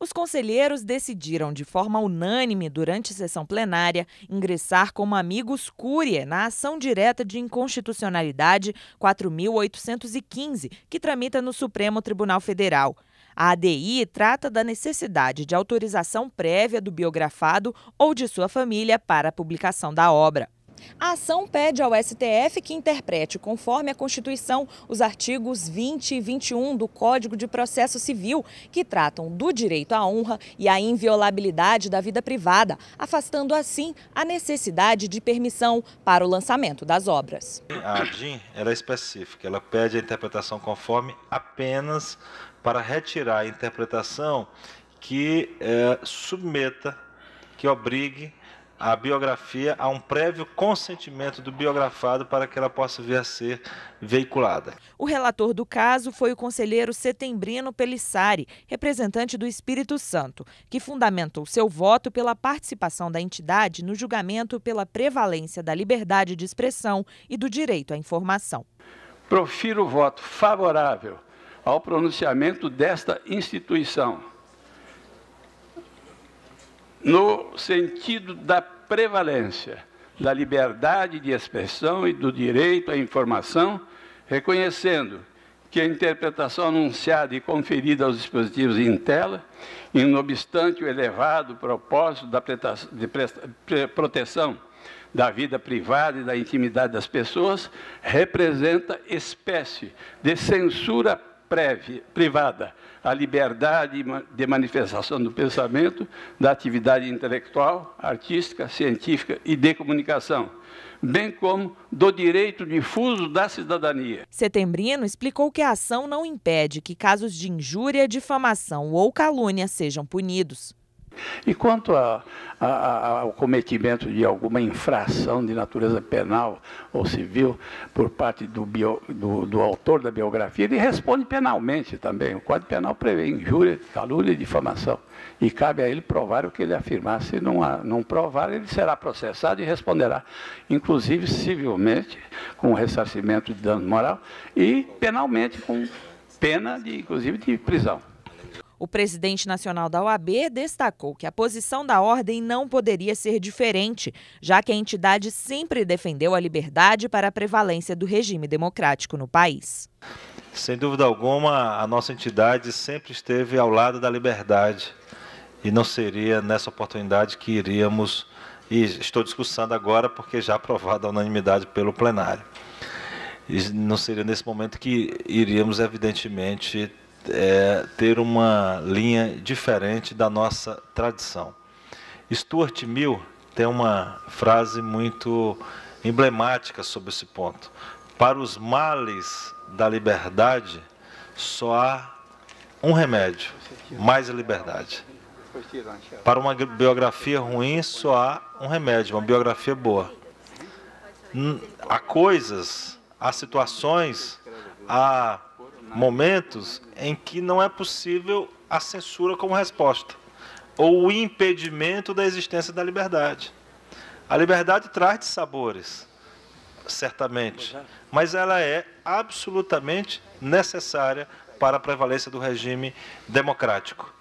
Os conselheiros decidiram de forma unânime durante sessão plenária ingressar como amigos cúria na ação direta de inconstitucionalidade 4815, que tramita no Supremo Tribunal Federal. A ADI trata da necessidade de autorização prévia do biografado ou de sua família para a publicação da obra. A ação pede ao STF que interprete, conforme a Constituição, os artigos 20 e 21 do Código de Processo Civil, que tratam do direito à honra e à inviolabilidade da vida privada, afastando assim a necessidade de permissão para o lançamento das obras. A ADIM é específica, ela pede a interpretação conforme apenas para retirar a interpretação que é, submeta, que obrigue a biografia a um prévio consentimento do biografado para que ela possa vir a ser veiculada. O relator do caso foi o conselheiro Setembrino Pelissari, representante do Espírito Santo, que fundamentou seu voto pela participação da entidade no julgamento pela prevalência da liberdade de expressão e do direito à informação. Profiro o voto favorável ao pronunciamento desta instituição no sentido da prevalência da liberdade de expressão e do direito à informação, reconhecendo que a interpretação anunciada e conferida aos dispositivos em tela, e não obstante o elevado propósito da proteção da vida privada e da intimidade das pessoas, representa espécie de censura prévia, privada a liberdade de manifestação do pensamento, da atividade intelectual, artística, científica e de comunicação, bem como do direito difuso da cidadania. Setembrino explicou que a ação não impede que casos de injúria, difamação ou calúnia sejam punidos. E quanto a, a, a, ao cometimento de alguma infração de natureza penal ou civil por parte do, bio, do, do autor da biografia, ele responde penalmente também. O Código Penal prevê injúria, calúnia e difamação. E cabe a ele provar o que ele afirmar. Se não, não provar, ele será processado e responderá, inclusive civilmente, com ressarcimento de dano moral e penalmente, com pena, de, inclusive, de prisão. O presidente nacional da OAB destacou que a posição da ordem não poderia ser diferente, já que a entidade sempre defendeu a liberdade para a prevalência do regime democrático no país. Sem dúvida alguma, a nossa entidade sempre esteve ao lado da liberdade e não seria nessa oportunidade que iríamos, e estou discussando agora porque já aprovada a unanimidade pelo plenário. E não seria nesse momento que iríamos, evidentemente, é, ter uma linha diferente da nossa tradição. Stuart Mill tem uma frase muito emblemática sobre esse ponto. Para os males da liberdade, só há um remédio: mais liberdade. Para uma biografia ruim, só há um remédio, uma biografia boa. Há coisas, há situações, há momentos em que não é possível a censura como resposta ou o impedimento da existência da liberdade. A liberdade traz sabores, certamente, é. mas ela é absolutamente necessária para a prevalência do regime democrático.